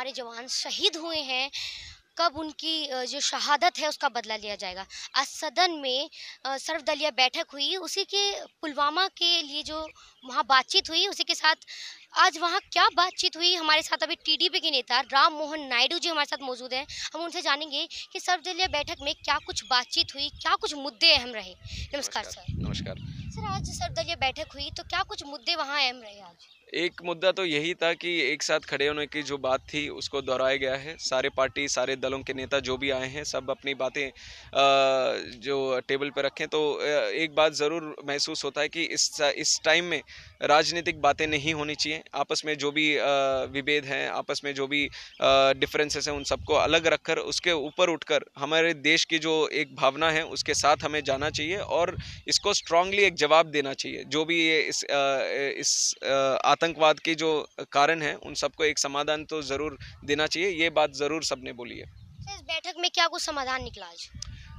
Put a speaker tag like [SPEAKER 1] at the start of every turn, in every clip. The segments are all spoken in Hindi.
[SPEAKER 1] हमारे जवान शहीद हुए हैं कब उनकी जो शहादत है उसका बदला लिया जाएगा आज सदन में सर्वदलीय बैठक हुई उसी के पुलवामा के लिए जो वहाँ बातचीत हुई उसी के साथ आज वहाँ क्या बातचीत हुई हमारे साथ अभी टीडीपी के नेता राम मोहन नायडू जी हमारे साथ मौजूद हैं हम उनसे जानेंगे कि सर्वदलीय बैठक में क्या कुछ बातचीत हुई क्या कुछ मुद्दे अहम रहे नमस्कार सर नमस्कार सर आज सर्वदलीय बैठक हुई तो क्या कुछ मुद्दे वहाँ अहम रहे आज
[SPEAKER 2] एक मुद्दा तो यही था कि एक साथ खड़े होने की जो बात थी उसको दोहराया गया है सारे पार्टी सारे दलों के नेता जो भी आए हैं सब अपनी बातें जो टेबल पर रखें तो एक बात ज़रूर महसूस होता है कि इस इस टाइम में राजनीतिक बातें नहीं होनी चाहिए आपस में जो भी विभेद हैं आपस में जो भी डिफरेंसेस हैं उन सबको अलग रखकर उसके ऊपर उठकर हमारे देश की जो एक भावना है उसके साथ हमें जाना चाहिए और इसको स्ट्रांगली एक जवाब देना चाहिए जो भी ये इस, इस, इस आतंकवाद के जो कारण हैं उन सबको एक समाधान तो ज़रूर देना चाहिए ये बात ज़रूर सबने बोली है
[SPEAKER 1] इस बैठक में क्या कुछ समाधान निकला आज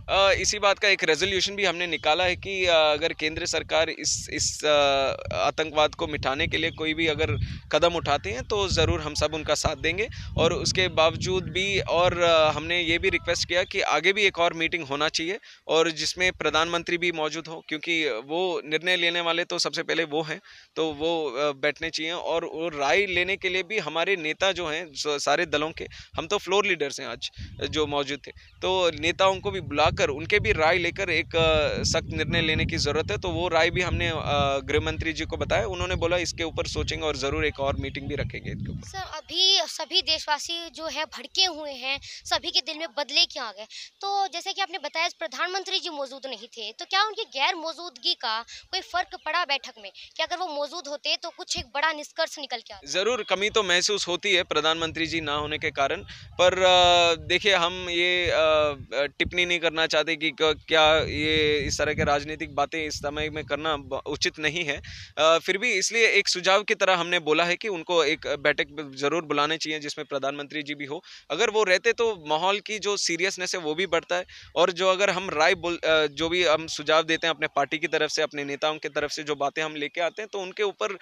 [SPEAKER 2] इसी बात का एक रेजोल्यूशन भी हमने निकाला है कि अगर केंद्र सरकार इस इस आतंकवाद को मिटाने के लिए कोई भी अगर कदम उठाते हैं तो ज़रूर हम सब उनका साथ देंगे और उसके बावजूद भी और हमने ये भी रिक्वेस्ट किया कि आगे भी एक और मीटिंग होना चाहिए और जिसमें प्रधानमंत्री भी मौजूद हो क्योंकि वो निर्णय लेने वाले तो सबसे पहले वो हैं तो वो बैठने चाहिए और वो राय लेने के लिए भी हमारे नेता जो हैं सारे दलों के हम तो फ्लोर लीडर्स हैं आज जो मौजूद थे तो नेताओं को भी बुला आकर उनके भी राय लेकर एक सख्त निर्णय लेने की ज़रूरत है तो वो राय भी हमने गृह मंत्री जी को बताया उन्होंने बोला इसके ऊपर सोचेंगे और ज़रूर एक और मीटिंग भी रखेंगे इसके ऊपर
[SPEAKER 1] सर अभी सभी देशवासी जो है भड़के हुए हैं सभी के दिल में बदले क्यों आ गए तो जैसे कि आपने बताया प्रधानमंत्री जी मौजूद नहीं थे तो क्या उनकी गैर मौजूदगी का कोई फ़र्क पड़ा बैठक में क्या अगर वो मौजूद होते तो कुछ एक बड़ा निष्कर्ष निकल के
[SPEAKER 2] ज़रूर कमी तो महसूस होती है प्रधानमंत्री जी ना होने के कारण पर देखिए हम ये टिप्पणी नहीं करना करना चाहते कि क्या ये इस तरह के राजनीतिक बातें इस समय में करना उचित नहीं है फिर भी इसलिए एक सुझाव की तरह हमने बोला है कि उनको एक बैठक जरूर बुलाने चाहिए जिसमें प्रधानमंत्री जी भी हो अगर वो रहते तो माहौल की जो सीरियसनेस है वो भी बढ़ता है और जो अगर हम राय बोल जो भी हम सुझाव देते हैं अपने पार्टी की तरफ से अपने नेताओं की तरफ से जो बातें हम लेके आते हैं तो उनके ऊपर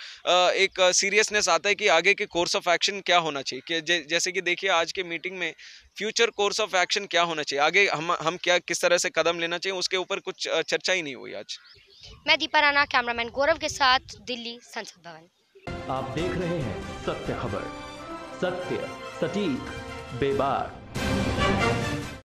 [SPEAKER 2] एक सीरियसनेस आता है कि आगे के कोर्स ऑफ एक्शन क्या होना चाहिए कि जैसे कि देखिए आज के मीटिंग में फ्यूचर कोर्स ऑफ एक्शन क्या होना चाहिए आगे हम हम क्या किस तरह से कदम लेना चाहिए उसके ऊपर कुछ चर्चा ही नहीं हुई आज
[SPEAKER 1] मैं दीपा राणा कैमरामैन गौरव के साथ दिल्ली संसद भवन आप देख रहे हैं सत्य खबर सत्य सटीक बेबार